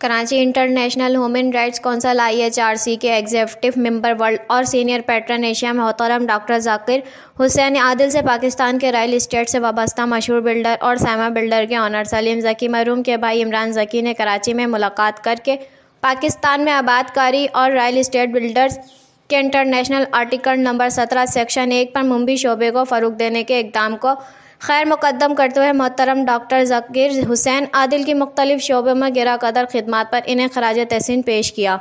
Karachi international human rights आर IHRC के executive member world और सीनियर पैटर्न एशिया मोहतरम डॉक्टर जाकिर हुसैन आदिल से पाकिस्तान के रॉयल इस्टेट से वाबस्ता मशहूर बिल्डर और सैमा बिल्डर के ऑनर सलीम जकी मरूम के भाई इमरान जकी ने कराची में मुलाकात करके पाकिस्तान में आबादकारी और रॉयल इस्टेट बिल्डर्स के इंटरनेशनल आर्टिकल नंबर सत्रह सेक्शन एक पर मुंबई शोबे को फ़रूग देने के इकदाम को खैर मुकदम करते हुए मोहतरम डॉक्टर जकीर हुसैन आदिल की मुख्तलिफ शोबे में गिरा कदर खदमात पर इन्हें खराज तहसीन पेश किया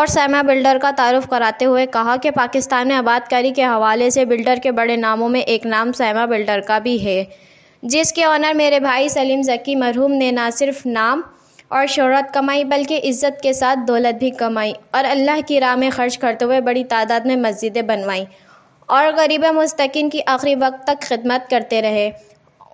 और सैमा बिल्डर का तारफ़ कराते हुए कहा कि पाकिस्तान में आबादकारी के हवाले से बिल्डर के बड़े नामों में एक नाम सैमा बिल्डर का भी है जिसके ऑनर मेरे भाई सलीम जकी मरहूम ने ना सिर्फ नाम और शहरत कमाई बल्कि इज़्ज़त के साथ दौलत भी कमाई और अल्लाह की राह में खर्च करते हुए बड़ी तादाद में मस्जिदें बनवाईं और गरीब मुस्तकिन की आखिरी वक्त तक खिदमत करते रहे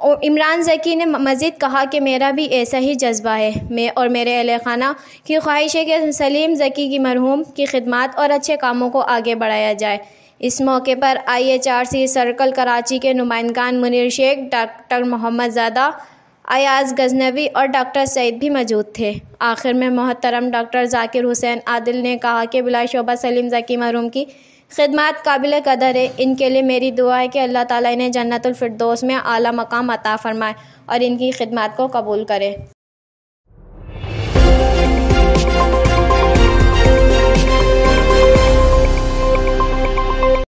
और इमरान जकी ने मज़ीद कहा कि मेरा भी ऐसा ही जज्बा है मैं और मेरे अहल खाना की ख्वाहिश है कि सलीम जकी की मरहूम की खिदमत और अच्छे कामों को आगे बढ़ाया जाए इस मौके पर I H R C circle Karachi के नुमाइंदान मुनिर शेख डॉक्टर मोहम्मद ज़ादा अयाज गजनवी और डॉक्टर सईद भी मौजूद थे आखिर में मोहतरम डॉक्टर जाकिर हुसैन आदिल ने कहा कि बिलाशोबा सलीम जकी मरहूम की खिदमत काबिल कदर है इनके लिए मेरी दुआ है कि अल्लाह ताला इन्हें जन्नतुल फिरदौस में आला मकाम अता फ़रमाए और इनकी खिदमत को कबूल करे